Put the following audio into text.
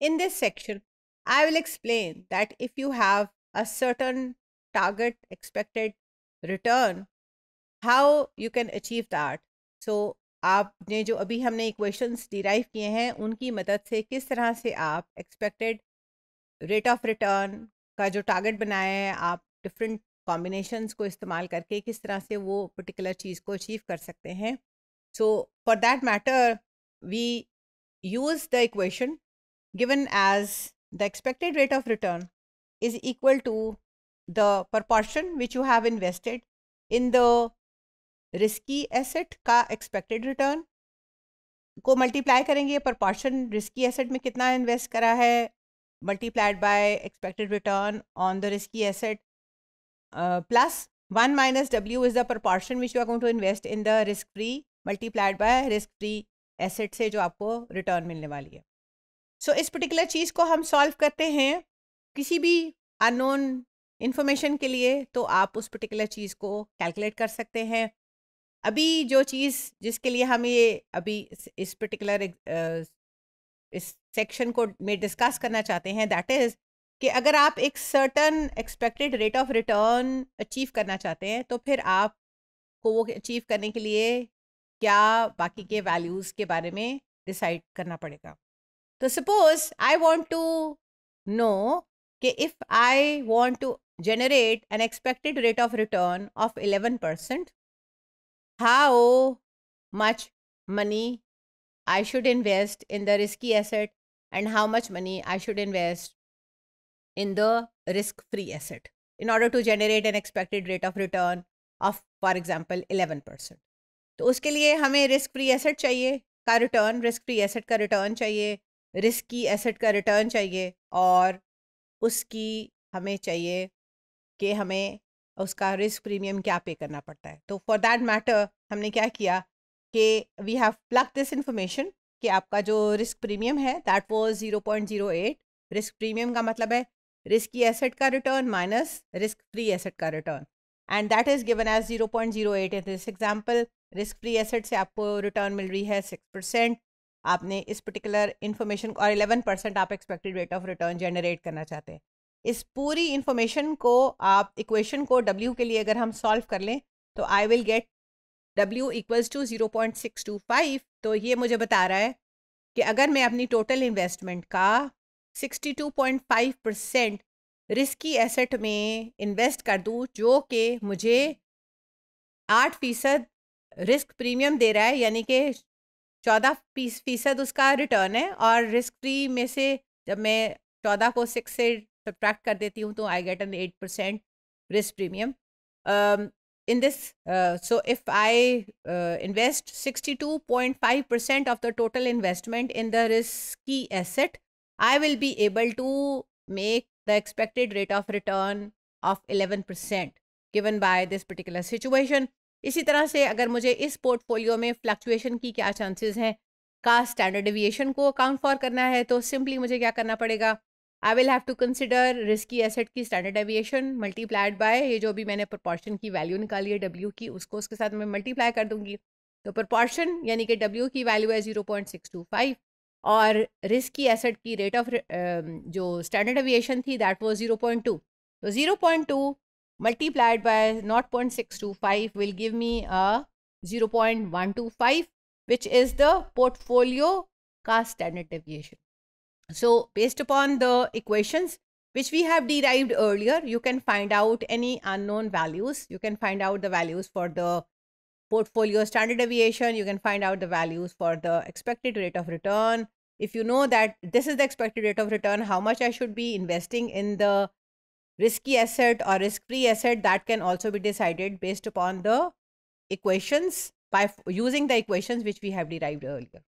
In this section, I will explain that if you have a certain target expected return, how you can achieve that. So आपने जो अभी हमने equations derive किए हैं उनकी मदद से किस तरह से आप एक्सपेक्टेड रेट ऑफ रिटर्न का जो टारगेट बनाया है आप डिफरेंट कॉम्बिनेशंस को इस्तेमाल करके किस तरह से वो पर्टिकुलर चीज़ को अचीव कर सकते हैं so for that matter we use the equation given as the expected rate of return is equal to the proportion which you have invested in the risky asset का एक्सपेक्टेड रिटर्न को multiply करेंगे proportion risky asset में कितना invest करा है multiplied by expected return on the risky asset plus one minus W is the proportion which you are going to invest in the risk free multiplied by risk free asset से जो आपको return मिलने वाली है सो so, इस particular चीज़ को हम solve करते हैं किसी भी अनोन इन्फॉर्मेशन के लिए तो आप उस पर्टिकुलर चीज़ को कैलकुलेट कर सकते हैं अभी जो चीज़ जिसके लिए हम ये अभी इस पर्टिकुलर इस सेक्शन को में डिस्कस करना चाहते हैं दैट इज़ कि अगर आप एक certain expected rate of return achieve करना चाहते हैं तो फिर आप को वो अचीव करने के लिए क्या बाकी के वैल्यूज़ के बारे में डिसाइड करना पड़ेगा So suppose I want to know okay, if I want to generate an expected rate of return of 11%, how much money I should invest in the risky asset and how much money I should invest in the risk-free asset in order to generate an expected rate of return of for example 11%. तो उसके लिए हमें risk free asset चाहिए का return risk free asset का return चाहिए risky asset का return चाहिए और उसकी हमें चाहिए कि हमें उसका रिस्क प्रीमियम क्या पे करना पड़ता है तो फॉर दैट मैटर हमने क्या किया कि we have plug this information कि आपका जो रिस्क प्रीमियम है that was zero point zero eight risk premium का मतलब है रिस्की एसेट का return minus risk free asset का return and that is given as zero point zero eight in this example risk free asset से आपको return मिल रही है six percent आपने इस पर्टिकुलर इन्फॉर्मेशन और इलेवन परसेंट आप expected rate of return generate करना चाहते हैं इस पूरी इन्फॉर्मेशन को आप इक्वेशन को डब्ल्यू के लिए अगर हम सॉल्व कर लें तो I will get W equals to zero point six two five तो ये मुझे बता रहा है कि अगर मैं अपनी टोटल इन्वेस्टमेंट का sixty two point five percent risky asset में इन्वेस्ट कर दूँ जो कि मुझे आठ फीसद रिस्क प्रीमियम दे रहा है यानी कि चौदह फीसद उसका रिटर्न है और रिस्क फ्री में से जब मैं चौदह को सिक्स से सब्ट्रैक्ट कर देती हूँ तो I get an eight percent risk premium in this so if I invest sixty two point five percent of the total investment in the risky asset I will be able to make the expected rate of return of eleven percent given by this particular situation इसी तरह से अगर मुझे इस portfolio में fluctuation की क्या chances हैं का स्टैंडर्ड एविएशन को अकाउंट फॉर करना है तो सिंपली मुझे क्या करना पड़ेगा I will have to consider risky asset की स्टैंडर्ड एविएशन मल्टीप्लाइड बाय ये जो भी मैंने प्रोपोर्शन की वैल्यू निकाली है डब्ल्यू की उसको उसके साथ मैं मल्टीप्लाई कर दूंगी तो प्रोपोर्शन यानी कि डब्ल्यू की वैल्यू है zero point six two five और रिस्की एसेट की रेट ऑफ जो स्टैंडर्ड एविएशन थी that was zero point two तो zero point two multiplied by 0.625 will give me a 0.125 which is the portfolio cost standard deviation. So based upon the equations which we have derived earlier, you can find out any unknown values. You can find out the values for the portfolio standard deviation. You can find out the values for the expected rate of return. If you know that this is the expected rate of return, how much I should be investing in the risky asset or risk free asset that can also be decided based upon the equations by using the equations which we have derived earlier.